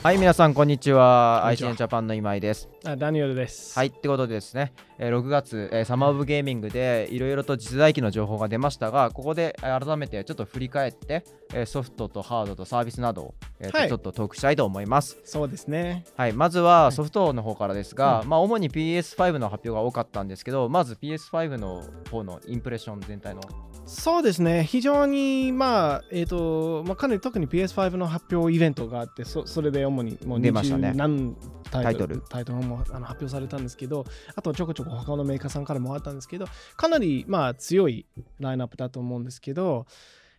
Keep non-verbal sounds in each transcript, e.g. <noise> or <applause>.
はい皆さんこんにちは ICN ジャパンの今井ですあダニエルですはいってことでですね、えー、6月、えー、サマーオブゲーミングでいろいろと実在機の情報が出ましたがここで改めてちょっと振り返って、えー、ソフトとハードとサービスなどを、えーはい、ちょっとトークしたいと思いますそうですねはいまずはソフトの方からですが、はい、まあ主に PS5 の発表が多かったんですけどまず PS5 の方のインプレッション全体のそうですね、非常に、まあ、えっ、ー、と、まあ、かなり特に PS5 の発表イベントがあって、そそれで主にもう出ましたね。何タイトルタイトルもあの発表されたんですけど、あとちょこちょこ他のメーカーさんからもあったんですけど、かなり、まあ、強いラインナップだと思うんですけど、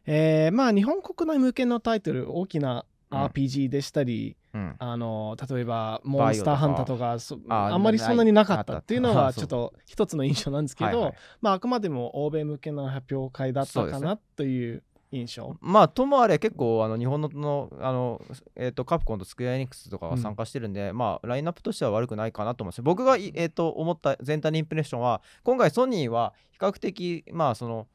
えー、まあ、日本国内向けのタイトル、大きな RPG でしたり、うん、あの例えばモンスターハンターとかあんまりそんなになかったっていうのはちょっと一つの印象なんですけどはい、まあ、あくまでも欧米向けの発表会だったかなという。印象まあともあれ結構あの日本のあの、えーと、カプコンとスクエアエニックスとかは参加してるんで、うん、まあラインナップとしては悪くないかなと思うます僕が、えーと、思った全体のインプレッションは今回ソニーは比較的まあその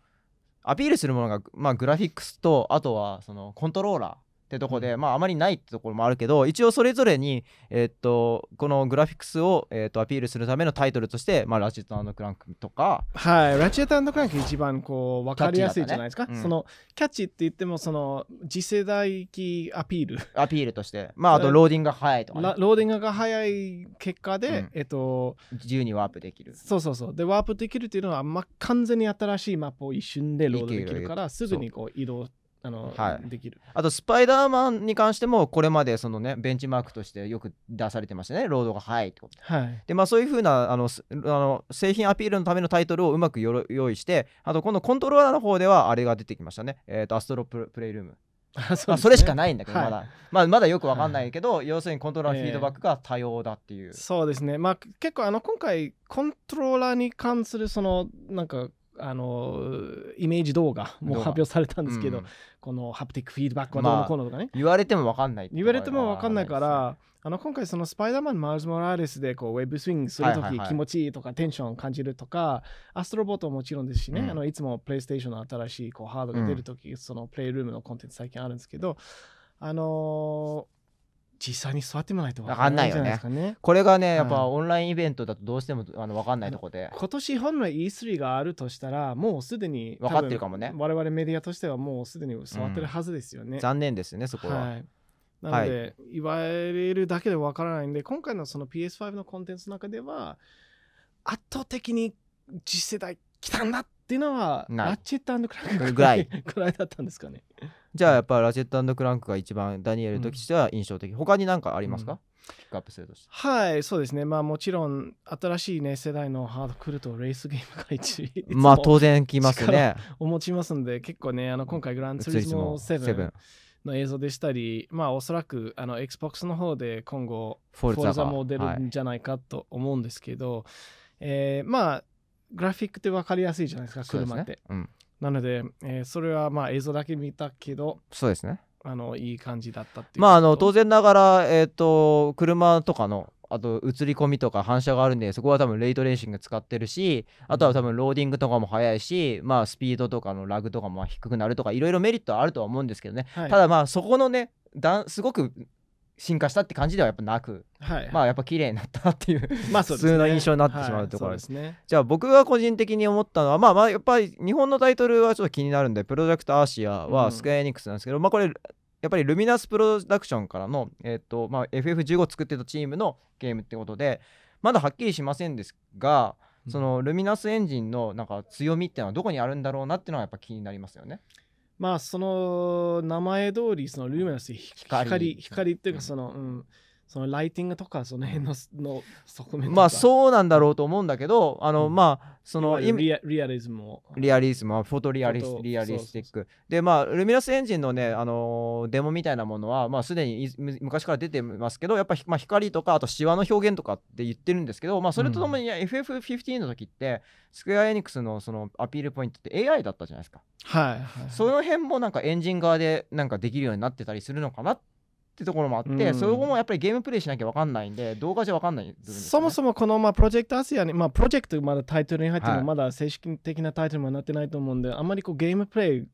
アピールするものが、まあ、グラフィックスとあとはそのコントローラーってとこで、まあ、あまりないってところもあるけど一応それぞれに、えー、っとこのグラフィックスを、えー、っとアピールするためのタイトルとして、まあ、ラチェットクランクとかはいラチェットクランク一番こう分かりやすいじゃないですか、ねうん、そのキャッチって言ってもその次世代機アピールアピールとしてまああとローディングが早いとか、ね、ローディングが早い結果で、うん、えっと自由にワープできるそうそうそうでワープできるっていうのは、まあ、完全に新しいマップを一瞬でローディングできるからすぐにこう移動あの、はい、できるあとスパイダーマンに関してもこれまでそのねベンチマークとしてよく出されてましたねロードがハいと、はい、でまあそういうふうなあのあの製品アピールのためのタイトルをうまく用意してあと今度コントローラーの方ではあれが出てきましたねえっ、ー、とアストロプレイルームそ、ね、それしかないんだけど、まだ、はい、まあ、まだよくわかんないけど、はい、要するにコントローラーフィードバックが多様だっていう、えー、そうですねまあ結構あの今回コントローラーに関するそのなんかあのイメージ動画も発表されたんですけど、うん、このハプティックフィードバックはどうのこうのとかね、まあ、言われても分かんない言われても分かんないから、あの今回そのスパイダーマンマーズ・モラーレスでこうウェブスイングする時、気持ちいいとかテンション感じるとかアストロボットももちろんですしね、うん、あのいつもプレイステーションの新しいこうハードが出る時、うん、そのプレイルームのコンテンツ最近あるんですけどあの実際に座ってもないと分かんないよね、ね、これがねやっぱオンラインイベントだとどうしてもあの分かんないとこで今年本来 E3 があるとしたらもうすでに分かってるかもね我々メディアとしてはもうすでに座ってるはずですよね、うん、残念ですねそこは、はいなので、はい、言われるだけでわからないんで今回のその PS5 のコンテンツの中では圧倒的に次世代来たんだっっていうのはラチェットクランクぐらい <laughs> ぐらいだったんですかねじゃあやっぱラチェットクランクが一番ダニエルとしては印象的、うん、他に何かありますか、うんピックアップするとしてはいそうですねまあもちろん新しいね世代のハードクルとレースゲームが一 <laughs> まあ当然きますねお持ちますんで結構ねあの今回グランツーリスモ7の映像でしたりまあおそらくあの XBOX の方で今後フォルザも出るんじゃないかと思うんですけど、はい、えー、まあグラフィックって分かりやすいじゃないですか車って、ねうん、なので、えー、それはまあ映像だけ見たけどそうですねあのいい感じだったっていうまああの当然ながら、えーと、車とかのあと映り込みとか反射があるんでそこは多分レイトレーシング使ってるしあとは多分ローディングとかも速いしまあスピードとかのラグとかも低くなるとかいろいろメリットはあるとは思うんですけどね、はい、ただまあそこのねだすごく進化したって感じではやっぱなく、はい、まあやっぱ綺麗になったっていう、まあそう、ね、普通の印象になってしまうところ、はい、ですねじゃあ僕が個人的に思ったのはまあまあやっぱり日本のタイトルはちょっと気になるんでプロジェクトアーシアはスクエアエニックスなんですけど、うん、まあこれやっぱりルミナスプロダクションからの、えーとまあ、FF15 作ってたチームのゲームってことでまだはっきりしませんですがそのルミナスエンジンのなんか強みっていうのはどこにあるんだろうなっていうのはやっぱ気になりますよね。うまあその名前通りそのルーメナス光光光っていうかその、うんそのライティングとかその辺のの側面まあそうなんだろうと思うんだけどあの、うん、まあそのリアリズムをリアリズムフォトリアリスリアリスティックでまあルミナスエンジンのねあのデモみたいなものはまあすでに昔から出てますけどやっぱ、まあ、光とかあとシワの表現とかって言ってるんですけどまあそれとともに、うん、FF15 の時ってスクエア・エニックスのそのアピールポイントって AI だったじゃないですかはい、はい、その辺もなんかエンジン側でなんかできるようになってたりするのかなってってところもあって、うん、そこもやっぱりゲームプレイしなきゃ分かんないんで動画じゃ分かんない、ね、そもそもこの、まあ、プロジェクトアスヤに、まあ、プロジェクトまだタイトルに入っても、はい、まだ正式的なタイトルもなってないと思うんであんまりこうゲームプレイ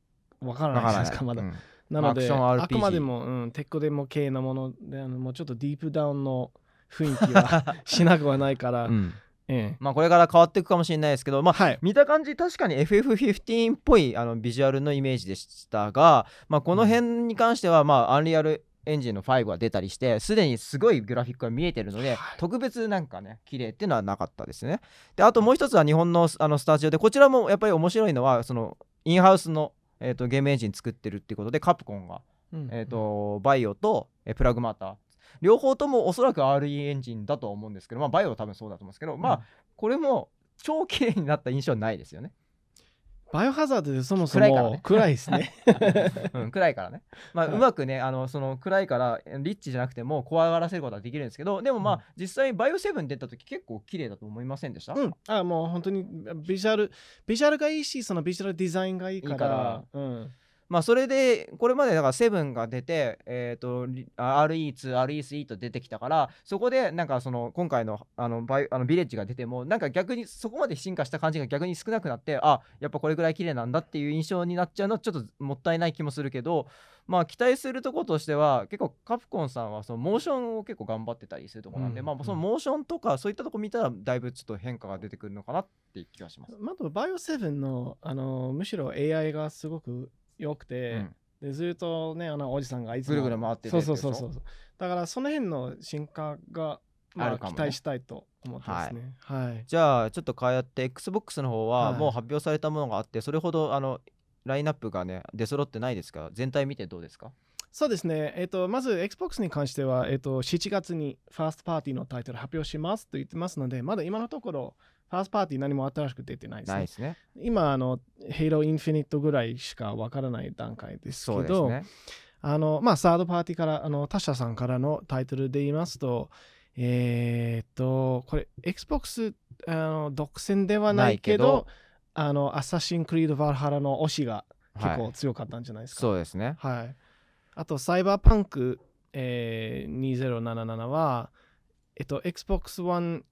分からないですかまだ、うん、なので、あ、くまでも、うん、テッコでも系なものであのもうちょっとディープダウンの雰囲気は <laughs> しなくはないから、うんええ、まあ、これから変わっていくかもしれないですけど、まあ、はい、見た感じ確かに FF15 っぽいあのビジュアルのイメージでしたが、まあ、この辺に関しては、まあ、アンリアルエンジンの5が出たりしてすでにすごいグラフィックが見えてるので、はい、特別なんかね綺麗っていうのはなかったですねであともう一つは日本のあのスタジオでこちらもやっぱり面白いのはそのインハウスの、えーと、ゲームエンジン作ってるっていうことでカプコンが、うんえーと、バイオと、えプラグマター両方ともおそらく RE エンジンだと思うんですけど、まあ、バイオは多分そうだと思うんですけど、まあこれも超綺麗になった印象はないですよねバイオハザードでそもそも暗いですね <laughs> うん、暗いからね、まあ、うまくねあのその暗いからリッチじゃなくても怖がらせることはできるんですけどでもまあ、うん、実際バイオセブン出た時結構綺麗だと思いませんでした、うん、あもう本当にビジュアルビジュアルがいいしそのビジュアルデザインがいいからうんまあ、それで、これまでだから7が出て、えーと、RE2、RE3 と出てきたから、そこでなんかその今回のあのバイあのビレッジが出ても、なんか逆にそこまで進化した感じが逆に少なくなって、あやっぱこれぐらい綺麗なんだっていう印象になっちゃうのはちょっともったいない気もするけど、まあ、期待するとことしては、結構カプコンさんはそのモーションを結構頑張ってたりするとこなんで、うん、まあ、そのモーションとかそういったとこ見たら、だいぶちょっと変化が出てくるのかなっていう気がします。まあ、バイオ7のあのむしろ AI がすごく良くて、うん、でずっとねあのおじさんがいつもぐるぐる回ってそうそうそうそうだからその辺の進化が、まあ、期待したいと思ってますね、はい、はい、じゃあちょっと変って XBOX の方はもう発表されたものがあって、はい、それほどあのラインナップがね出揃ってないですか全体見てどうですかそうですね、えーと、まず Xbox に関しては、えーと、と7月にファーストパーティーのタイトル発表しますと言ってますのでまだ今のところファーストパーティー何も新しく出てないですね。すね今、あの、ヘイローインフィニットぐらいしかわからない段階ですけど、ね、あの、まあ、サードパーティーから、あの、他社さんからのタイトルで言いますと、えー、っと、これ、Xbox あの独占ではないけど、あの、アサシン・クリード・ヴァルハラの推しが結構強かったんじゃないですか。はい、そうですね。はい。あと、サイバーパンク、えー、2077は、えっと、Xbox One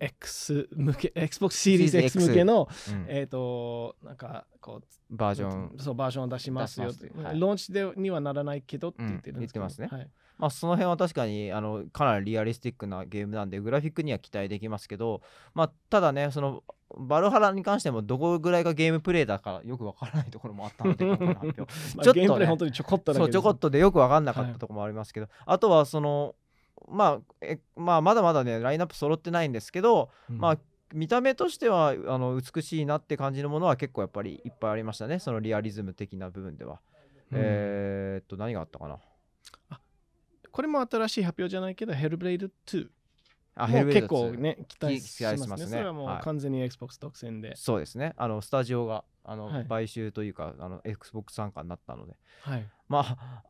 X 向け Xbox シリーズ X 向けの、うん、えっ、ー、となんかこうバージョンそうバージョンを出しますよはい、ローンチでにはならないけどって言ってるんですけど、うん、ますね、はい、まあ、その辺は確かにあのかなりリアリスティックなゲームなんでグラフィックには期待できますけど、まあ、ただねそのバルハラに関してもどこぐらいがゲームプレイだからよくわからないところもあったのでちょっと、ね、<laughs> ゲームプレイ本当にちょこっとだけそうちょこっとでよくわかんなかったところもありますけど、はい、あとはそのまあえ、まあ、まだまだねラインナップ揃ってないんですけど、うん、まあ見た目としてはあの美しいなって感じのものは結構やっぱりいっぱいありましたねそのリアリズム的な部分では、うん、えー、っと何があったかなこれも新しい発表じゃないけどヘルブレイド2あヘルブレイド2結構ね期待しますねますねそれはもう完全に XBOX 独占で、はい、そうですねあのスタジオがあの、買収というかあの XBOX 参加になったので、はい、まあ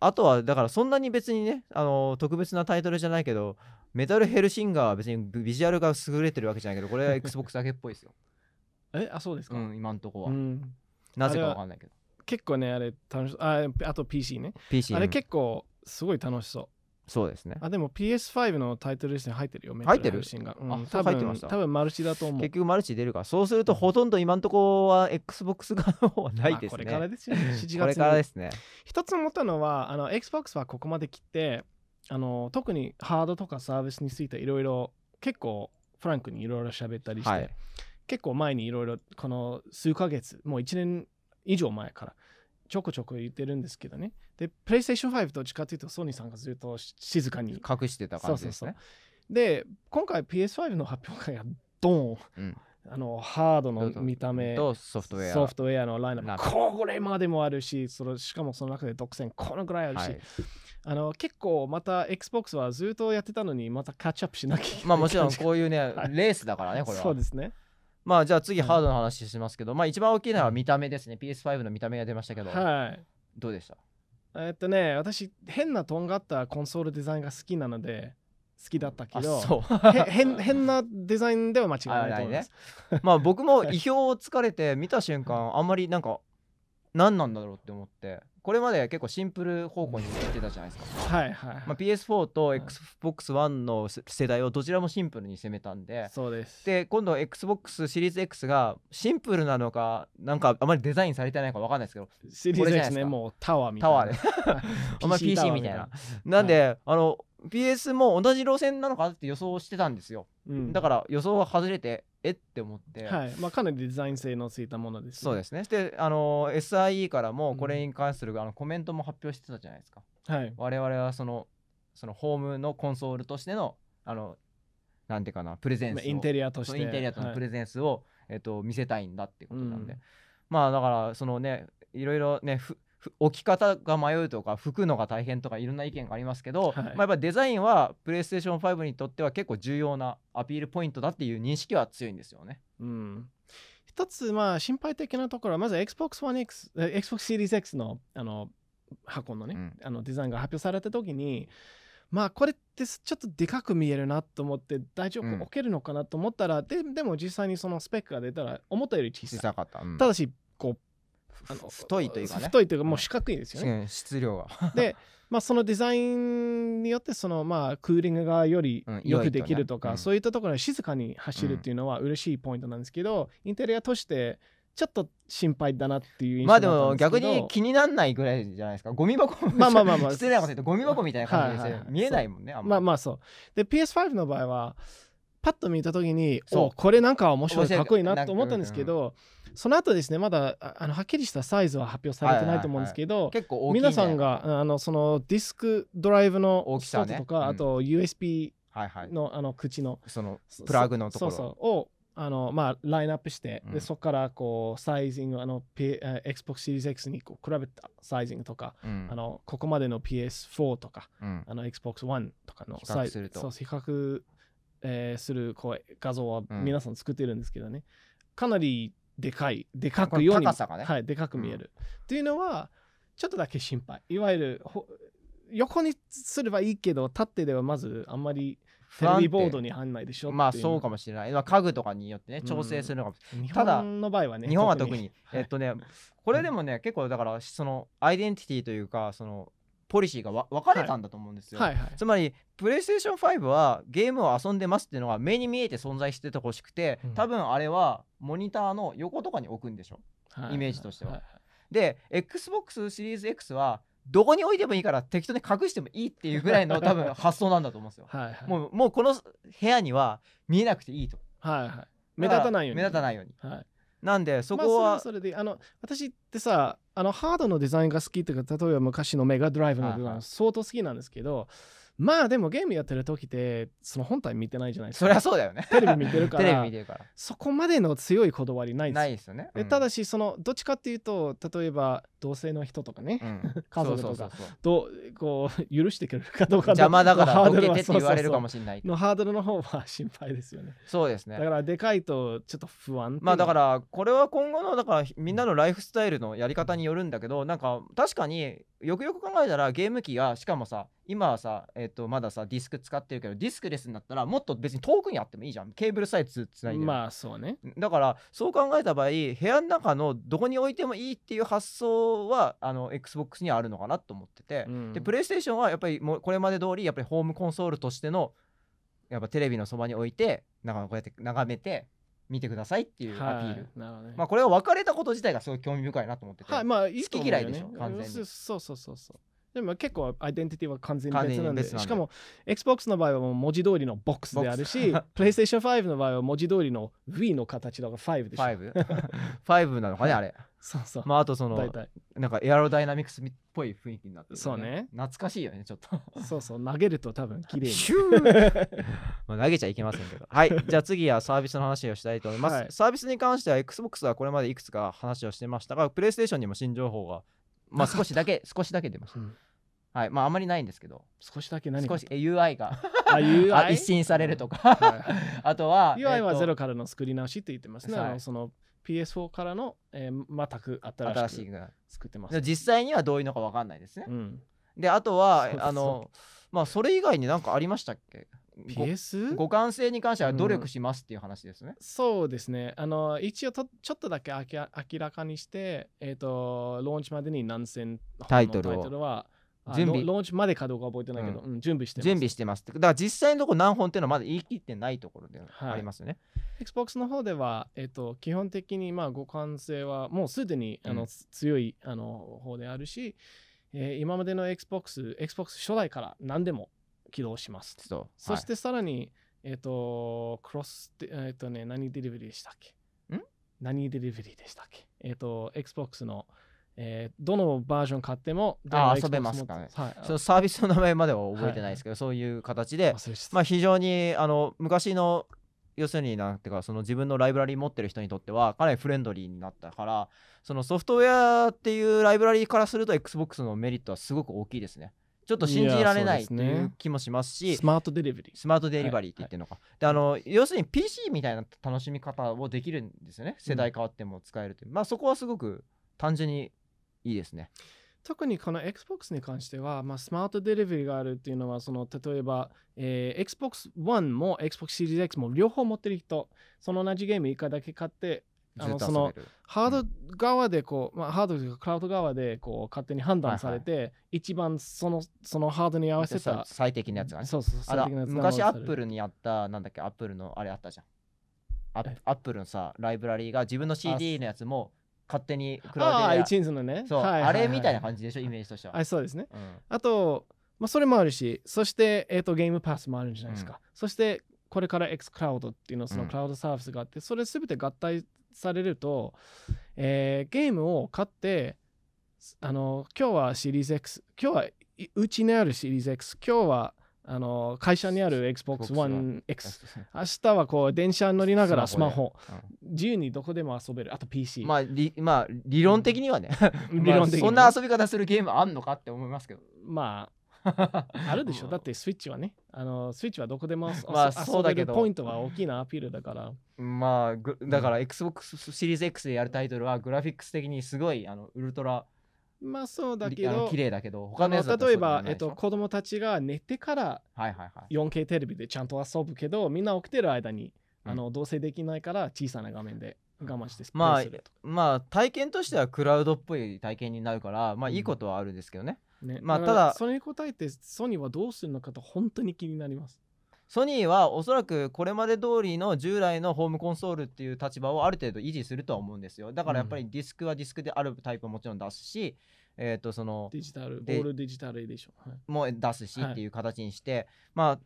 あとはだからそんなに別にねあの特別なタイトルじゃないけどメタルヘルシンガーは別にビジュアルが優れてるわけじゃないけどこれは XBOX だけっぽいですよ <laughs> えあそうですか、うん、今んとこは、うん、なぜかわかんないけど結構ねあれ楽しああと PC ね PC あれ結構すごい楽しそうそうですねあでも PS5 のタイトルリストに入ってるよメタル入ってるシンが、入ってました多分マルチだと思う結局マルチ出るからそうするとほとんど今んとこは XBOX 側の方はないですね、これからですよね7月 <laughs> これからですね一つ思ったのはあの XBOX はここまで来てあの特にハードとかサービスについていろいろ結構フランクにいろいろ喋ったりして、はい、結構前にいろいろこの数ヶ月もう1年以上前からちょこちょこ言ってるんですけどねでプレイステーション5どっちかというとソニーさんがずっと静かに隠してた感じですねそうそうそうで今回 PS5 の発表会がドーン、うん、あのハードの見た目とソフトウェアソフトウェアのラインナップこれまでもあるしそのしかもその中で独占このぐらいあるし、はい、あの結構また XBOX はずっとやってたのにまたキャッチアップしなきゃいけないまあもちろんこういうね、<laughs> レースだからねこれはそうですねまあじゃあ次ハードの話しますけど、うん、まあ一番大きいのは見た目ですね PS5 の見た目が出ましたけど、はい、どうでしたえっとね私変なとんがったコンソールデザインが好きなので好きだったけどそう変変なデザインでは間違いないと思います、あね、まあ僕も意表をつかれて見た瞬間あんまりなんか何なんだろうって思ってこれまで結構シンプル方向に行ってたじゃないですか、はいはいまあ、PS4 と XBOX1 の世代をどちらもシンプルに攻めたんでそうですで今度 XBOX シリーズ X がシンプルなのかなんかあまりデザインされてないか分かんないですけどシリーズ X ねもうタワーみたいなタワーで <laughs> あんまり PC みたいななんで、はい、あの PS も同じ路線なのかって予想してたんですよ、うん、だから予想は外れてえって思って、はいまあ、かなりデザイン性のついたものです、ね、そうですねであの SIE からもこれに関する、あのコメントも発表してたじゃないですか、はい、我々はそのそのホームのコンソールとしてのあのなんていうかなプレゼンスインテリアとしてインテリアとのプレゼンスを、はい、えっと、見せたいんだってことなんで、うん、まあだからそのねいろいろね置き方が迷うとか拭くのが大変とかいろんな意見がありますけど、はい、まあ、やっぱデザインはプレイステーション5にとっては結構重要なアピールポイントだっていう認識は強いんですよね。うん一つまあ心配的なところはまず Xbox One X、Xbox Series X のあの箱のね、うん、あのデザインが発表された時にまあこれってちょっとでかく見えるなと思って大丈夫、置けるのかなと思ったらででも実際にそのスペックが出たら思ったより小さ小かった、うん、ただしこうあの太いというかね太いというかもう四角いですよね、うん、質量がで、<laughs> まあ、そのデザインによってその、まあ、クーリングがよりよくできるとか、うんとねそういったところに静かに走るっていうのは嬉しいポイントなんですけど、インテリアとしてちょっと心配だなっていうまあでも逆に気にならないぐらいじゃないですかゴミ箱まあまあまあ <laughs> ゴミ箱みたいな感じで、はいはい、見えないもんねあんままあまあそうで PS5 の場合はパッと見た時にうこれなんか面白いかっこいいなと思ったんですけど、その後ですねまだあのはっきりしたサイズは発表されてないと思うんですけど、い、結構、ね、皆さんがあのそのディスクドライブの大きさ、とか、うん、あと USB の,、あの口のそのプラグのところをあのまあ、ラインナップして、うん、でそこからこうサイズングあの、P、Xbox Series X にこう比べたサイズングとか、うん、あのここまでの PS4 とか、うん、あの Xbox One とかのサイズそう比較、えー、するこう画像は皆さん作ってるんですけどね、かなりでかいでかくように、ね、はい、でかく見える、うん、っていうのはちょっとだけ心配いわゆる横にすればいいけど立ってではまずあんまりテレビボードに入んないでしょまあそうかもしれない、家具とかによってね調整するのかもしれない、うん、ただ日本の場合はね日本は特に、はい、えっとねこれでもね、結構だからそのアイデンティティというかそのポリシーが分かれたんだと思うんですよ、はいはいはい、つまりプレイステーション5はゲームを遊んでますっていうのが目に見えて存在しててほしくて、多分あれはモニターの横とかに置くんでしょ、イメージとしては。はいはいはい、で XBOX シリーズ X はどこに置いてもいいから適当に隠してもいいっていうぐらいの <laughs> 多分発想なんだと思うんですよ。はいはい、もうもうこの部屋には見えなくていいと。はいはい、目立たないように。目立たないように、はい、なんでそこは。まあ、それはそれであの私ってさあのハードのデザインが好きっていうか例えば昔のメガドライブの部分相当好きなんですけど、まあでもゲームやってる時ってその本体見てないじゃないですかそりゃそうだよねテレビ見てるからテレビ見てるからそこまでの強いこだわりないですないですよね、うん、ただしそのどっちかっていうと例えば同性の人とかね、うん、<laughs> 家族とかどうこう許してくれるかどうか邪魔だから受けてって言われるかもしれないのハードルの方は心配ですよねそうですねだからでかいとちょっと不安まあだからこれは今後のだからみんなのライフスタイルのやり方によるんだけどなんか確かによくよく考えたらゲーム機がしかもさ今はさ、えー、とまださディスク使ってるけどディスクレスになったらもっと別に遠くにあってもいいじゃんケーブルサイズつないでまあそうねだからそう考えた場合部屋の中のどこに置いてもいいっていう発想はあの XBOX にあるのかなと思ってて、うん、でプレイステーションはやっぱりもうこれまで通りやっぱりホームコンソールとしてのやっぱテレビのそばに置いてなんかこうやって眺めて見てくださいっていうアピール、はいね、まあ、これは別れたこと自体がすごい興味深いなと思ってて、はいまあ、いい好き嫌いでしょ、ね、完全にそうそうそうそうでも結構アイデンティティは完全に別なんでしかも Xbox の場合はもう文字通りのボックスであるし PlayStation5 の場合は文字通りの Wii の形だから5でしょ 5? 5 <laughs> なのかねあれそうそうまああとそのなんかエアロダイナミクスっぽい雰囲気になってる、そうね懐かしいよねちょっとそうそう投げると多分綺麗にシ <laughs> ュー <laughs> まあ投げちゃいけませんけどはい <laughs> じゃあ次はサービスの話をしたいと思います、はい、サービスに関しては XBOX はこれまでいくつか話をしてましたがプレイステーションにも新情報がまあ少しだけ少しだけ出ました、うんはい、まああまりないんですけど少しだけ何少し UI があ UI? 一新されるとかはい、あとは UI はゼロからの作り直しって言ってますね、はい、その PS4 からの、えー、またく新しく作ってます、ね、実際にはどういうのか分かんないですね、うん、であとはあのまあそれ以外に何かありましたっけ PS? 互換性に関しては努力しますっていう話ですね、うん、そうですねあの一応とちょっとだけ明らかにして、えーと、とローンチまでに何千タイトルは準備ローンチまでかどうか覚えてないけど、うん、準備してます準備してますだから実際のところ何本っていうのはまだ言い切ってないところでありますよね、はい、Xbox の方では、えっと、基本的にまあ互換性はもうすでにあの、強いあの方であるし、えー、今までの XboxXbox 初代から何でも起動しますそそしてさらにえっ、とクロスえっ、とね何デリバリーでしたっけん何デリバリーでしたっけえっ、と Xbox のえー、どのバージョン買ってもあ遊べますかね、はい、そのサービスの名前までは覚えてないですけど、はい、そういう形で、まあ、非常にあの昔の要するになんていうかその自分のライブラリー持ってる人にとってはかなりフレンドリーになったからそのソフトウェアっていうライブラリーからすると XBOX のメリットはすごく大きいですね。ちょっと信じられないという気もしますし、スマートデリバリースマートデリバリーって言ってるのか、はい、であの要するに PC みたいな楽しみ方をできるんですよね世代変わっても使えるという、うん、まあそこはすごく単純にいいですね。特にこの Xbox に関しては、まあ、スマートデリバリーがあるっていうのはその例えば、えー、Xbox One も Xbox Series X も両方持ってる人その同じゲーム1回だけ買ってあのそのハード側でこう、うん、まあ、ハードというかクラウド側でこう勝手に判断されて、はいはい、一番そのそのハードに合わせた最適なやつがねそうそう最適なやつ昔アップルにやったなんだっけアップルのあれあったじゃんアップルのさライブラリーが自分の CD のやつも勝手にクラウドああ iTunes のねそう、はいはいはい、あれみたいな感じでしょイメージとしてはあそうですね、うん、あと、まあ、それもあるしそして、えーと、ゲームパスもあるんじゃないですか、うん、そしてこれから X クラウドっていうのそのクラウドサービスがあって、それ全て合体されると、えー、ゲームを買ってあの今日はシリーズ X 今日はうちにあるシリーズ X 今日はあの会社にある Xbox One X 明日はこう電車乗りながらスマホ、うん、自由にどこでも遊べるあと PC まあ理,、まあ、理論的にはね理論的に、そんな遊び方するゲームあんのかって思いますけどまあ <laughs> あるでしょだってスイッチはねあのスイッチはどこでも、<laughs> まあ、そうだけどポイントは大きなアピールだからまあだから XBOX シリーズ X でやるタイトルはグラフィックス的にすごいあのウルトラまあそうだけど綺麗だけど他のやつだと例えば、えっと、子供たちが寝てからはいはいはい 4K テレビでちゃんと遊ぶけどみんな起きてる間にうんあの同棲できないから小さな画面で我慢してスプレまあするとか、まあ体験としてはクラウドっぽい体験になるからまあいいことはあるんですけどね、ねまあただそれに応えてソニーはどうするのかと本当に気になりますソニーはおそらくこれまで通りの従来のホームコンソールっていう立場をある程度維持するとは思うんですよだからやっぱりディスクはディスクであるタイプももちろん出すし、えー、とそのデジタルボールデジタルエディション、も出すしっていう形にして、はい、まあ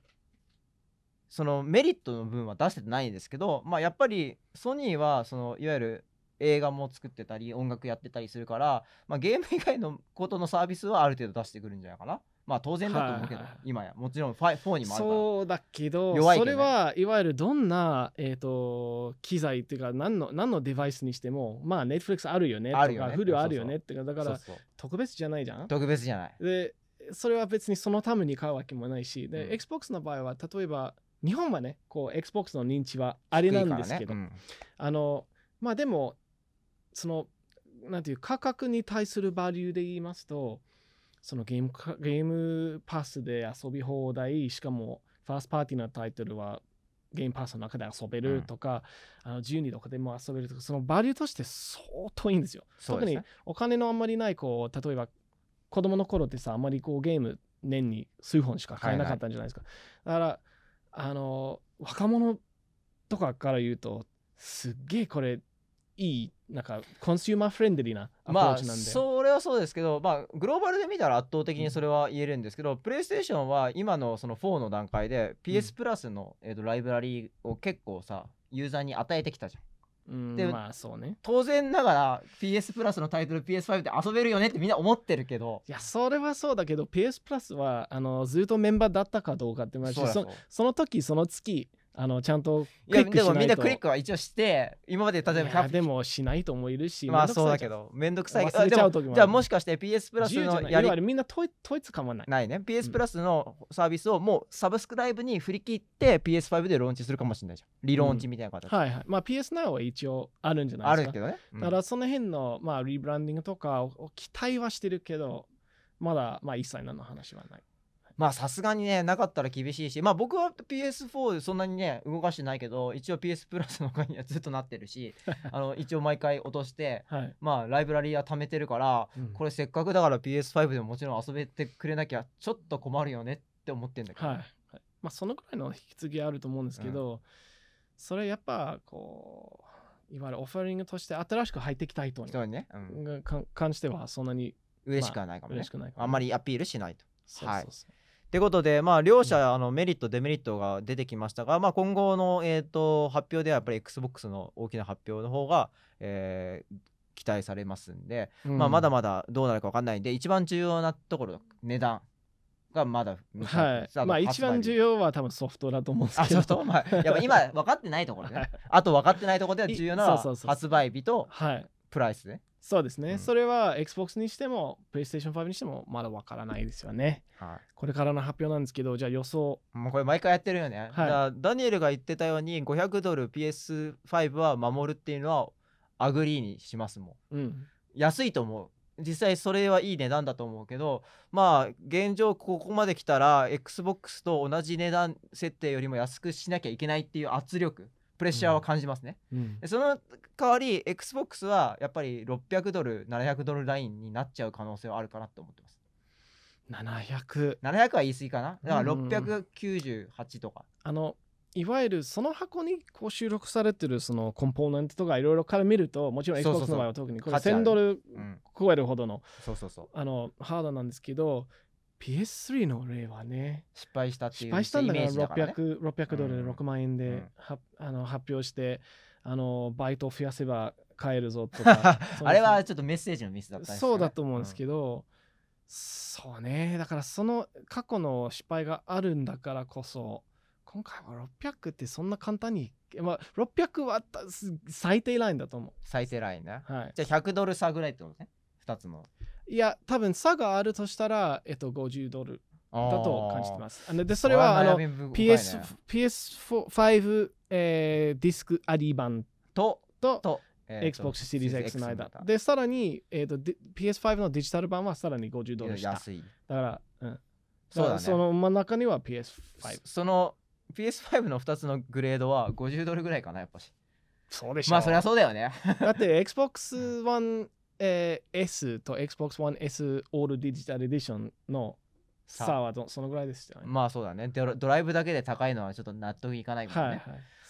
そのメリットの分は出せてないんですけど、まあ、やっぱりソニーはそのいわゆる映画も作ってたり音楽やってたりするから、まあ、ゲーム以外のことのサービスはある程度出してくるんじゃないかなまあ当然だと思うけど、は今やもちろんファ4にもあるからそうだけど、ね、それはいわゆるどんな、えーと、機材っていうか何の何のデバイスにしてもまあ Netflix あるよねとかよね l u あるよねってかだから特別じゃないじゃん特別じゃないでそれは別にそのために買うわけもないしで、うん、Xbox の場合は例えば日本はねこう Xbox の認知はあれなんですけど、ねうん、あのまあでもそのなんていう価格に対するバリューで言いますとそのゲームゲームパスで遊び放題しかもファーストパーティーのタイトルはゲームパスの中で遊べるとか、うん、あの自由にどこでも遊べるとかそのバリューとして相当いいんですよ。すね、特にお金のあんまりないこう例えば子供の頃ってさあんまりこうゲーム年に数本しか買えなかったんじゃないですか。はいはい、だからあの若者とかから言うとすっげえこれいいなんかコンシューマーフレンデリーなアプローチなんで、まあ、それはそうですけど、まあ、グローバルで見たら圧倒的にそれは言えるんですけど、プレイステーションは今のその4の段階で PS プラスの、えー、とライブラリーを結構さユーザーに与えてきたじゃん。で、まあそうね、当然ながら PS プラスのタイトル PS5 で遊べるよねってみんな思ってるけどいやそれはそうだけど PS プラスはあのずっとメンバーだったかどうかってそそその時その月あのちゃんとクリックしないとでもみんなクリックは一応して今まで例えばでもしないと思いるしまあそうだけどめんどくさいけどじゃあもしかして PS プラスのやりみんな統一かはないないね PS プラスのサービスをもうサブスクライブに振り切って PS5 でローンチするかもしれないじゃんリローンチみたいな形、うん、はいはいまあ PS9 は一応あるんじゃないですかあるけどね、うん、だからその辺のまあリブランディングとかを期待はしてるけどまだまあ一切何の話はないまあさすがにねなかったら厳しいしまあ僕は PS4 そんなにね動かしてないけど一応 PS プラスの会にはずっとなってるし <laughs> あの一応毎回落として、はい、まあライブラリーは貯めてるから、うん、これせっかくだから PS5 でももちろん遊べてくれなきゃちょっと困るよねって思ってんだけど、はいはい、まあそのくらいの引き継ぎあると思うんですけど、うん、それやっぱこういわゆるオファリングとして新しく入ってきた人に、ねうん、関してはそんなに嬉しくはないかもね、まあ、あんまりアピールしないと。そうそうそうはいってことで、まあ、両者あのメリットデメリットが出てきましたが、まあ、今後の、えーと、発表ではやっぱり XBOX の大きな発表の方が、えー、期待されますんで、うん、まあ、まだまだどうなるか分かんないんで一番重要なところ値段がまだ、はい、まあ一番重要は多分ソフトだと思うんですけどあソフト、まあ、<laughs> やっぱ今分かってないところね、あと分かってないところでは重要な発売日とプライスね、はいそうですね、うん、それは Xbox にしても PlayStation 5にしてもまだわからないですよね、はい、これからの発表なんですけどじゃあ予想もうこれ毎回やってるよね、はい、ダニエルが言ってたように500ドル PS5 は守るっていうのはアグリーにしますもん、うん、安いと思う実際それはいい値段だと思うけどまあ現状ここまで来たら XBOX と同じ値段設定よりも安くしなきゃいけないっていう圧力プレッシャーは感じますね、うんうん、その代わり XBOX はやっぱり600ドル700ドルラインになっちゃう可能性はあるかなと思ってます700700 700は言い過ぎかなだから698とか、あのいわゆるその箱にこう収録されてるそのコンポーネントとかいろいろから見るともちろん Xbox の場合は特にこれ1000ドル超えるほどのハードなんですけど PS3 の例はね失敗したっていう失敗したんだからだから、ね、600, ドルで6万円で、うん、はあの発表してあのバイトを増やせば買えるぞとか <laughs> あれはちょっとメッセージのミスだった、そうだと思うんですけど、うん、そうねだからその過去の失敗があるんだからこそ今回は600ってそんな簡単にまあ、600は最低ラインだと思う最低ラインね、はい、じゃあ100ドル差ぐらいってことね2つのいや多分差があるとしたら、えっと、50ドルだと感じてます。でそれはあの、ね、PS PS5、えー、ディスクアリり版ととと、えー、Xbox Series X の間。で、さらに、えーと、PS5 のデジタル版はさらに50ドルした。安い。だから、うん。そうその真ん中には PS5。その PS5 の2つのグレードは50ドルぐらいかな、やっぱし。そうでしょまあそりゃそうだよねだって Xbox One えー、S と Xbox One S オールデジタルエディションの差はどそのぐらいですよね。まあそうだねド。ドライブだけで高いのはちょっと納得いかないからね。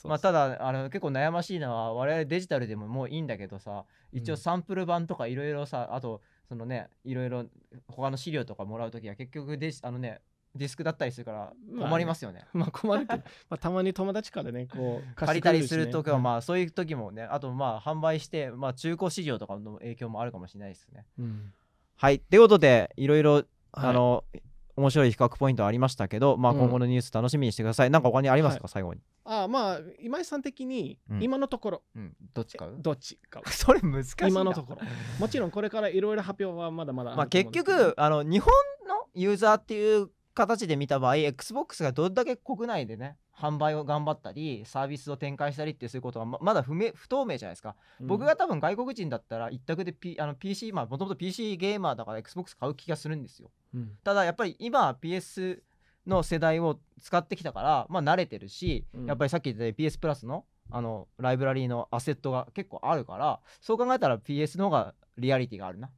まあ、ただあの結構悩ましいのは我々デジタルでももういいんだけどさ一応サンプル版とかいろいろさ、うん、あとそのねいろいろ他の資料とかもらう時は結局デジあのねディスクだったりするから困りますよね。<laughs> まあ、ねまあ、困るけど、<laughs> まあ、たまに友達からねこう借りたりするとかは、まあ、そういう時もねあとまあ販売して、まあ、中古市場とかの影響もあるかもしれないですね。うん、はいということでいろいろあの、はい、面白い比較ポイントありましたけど、まあ、今後のニュース楽しみにしてください。うん、なんか他にありますか、はい、最後に。ああまあ今井さん的に今のところ、うん、どっち買うどっちか <laughs> それ難しい今のところもちろんこれからいろいろ発表はまだまだまあ結局あの日本のユーザーっていう形で見た場合 XBOX がどれだけ国内でね販売を頑張ったりサービスを展開したりっていうことはまだ不明不透明じゃないですか、うん、僕が多分外国人だったら一択で、P、あの PC まあもともと PC ゲーマーだから XBOX 買う気がするんですよ、うん、ただやっぱり今 PS の世代を使ってきたからまあ慣れてるし、うん、やっぱりさっき言った PS プラスのあのライブラリーのアセットが結構あるからそう考えたら PS の方がリアリティがあるな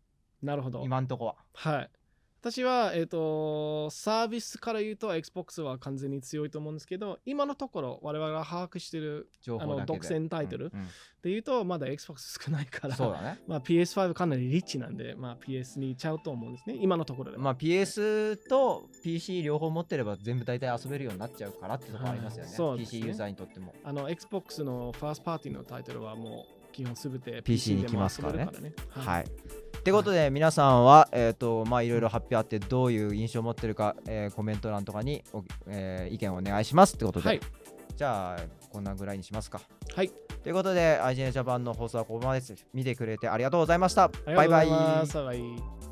なるほど今んとこははい私は、えっ、ー、と、サービスから言うと Xbox は完全に強いと思うんですけど、今のところ我々が把握しているあの独占タイトルで言うと、まだ Xbox 少ないから、ね <laughs> まあ、PS5 かなりリッチなんで、まあ、PS に行っちゃうと思うんですね、今のところで。まあ、PS と PC 両方持ってれば全部大体遊べるようになっちゃうからってとこありますよね、はい、ね PC ユーザーにとっても。あの Xbox のファーストパーティーのタイトルはもう基本すべて PC に来ますからね。はい、はいってことで皆さんは、えーとまあ、いろいろ発表あってどういう印象を持ってるか、えー、コメント欄とかに、えー、意見をお願いしますってことで、はい、じゃあこんなぐらいにしますか。はい、ということで IGN ジャパンの放送はここまでです見てくれてありがとうございました。バイバイ。バイバイ